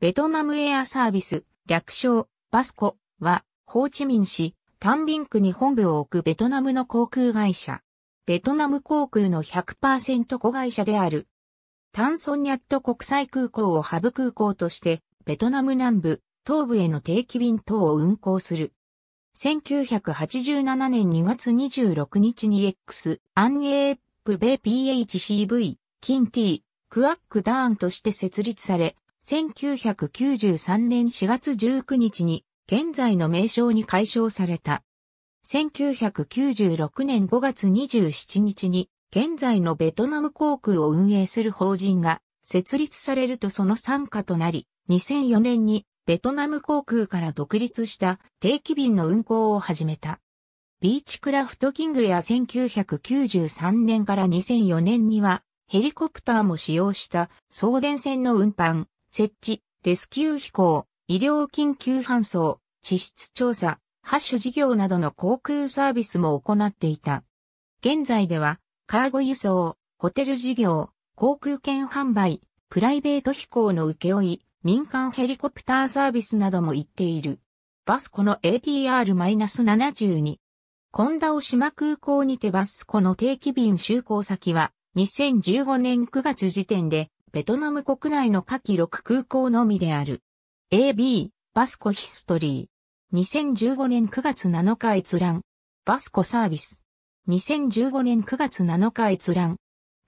ベトナムエアサービス、略称、バスコは、ホーチミン市、タンビン区に本部を置くベトナムの航空会社。ベトナム航空の100%子会社である。タンソンニャット国際空港をハブ空港として、ベトナム南部、東部への定期便等を運航する。1987年2月26日に X、アンエープベ PHCV、キンティ、クアックダーンとして設立され、1993年4月19日に現在の名称に解消された。1996年5月27日に現在のベトナム航空を運営する法人が設立されるとその参加となり、2004年にベトナム航空から独立した定期便の運航を始めた。ビーチクラフトキングや1993年から2004年にはヘリコプターも使用した送電線の運搬、設置、レスキュー飛行、医療緊急搬送、地質調査、発種事業などの航空サービスも行っていた。現在では、カーゴ輸送、ホテル事業、航空券販売、プライベート飛行の請負、民間ヘリコプターサービスなども行っている。バスコの ATR-72。コンダオ島空港にてバスコの定期便就航先は、2015年9月時点でベトナム国内の下記6空港のみである。AB、バスコヒストリー。2015年9月7日閲覧。バスコサービス。2015年9月7日閲覧。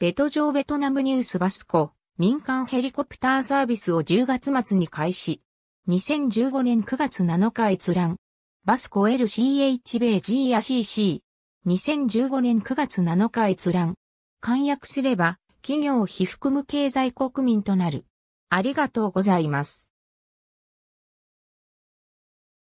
ベト上ベトナムニュースバスコ、民間ヘリコプターサービスを10月末に開始。2015年9月7日閲覧。バスコ LCH 米 G や CC。2015年9月7日閲覧。簡約すれば、企業被含む経済国民となる。ありがとうございます。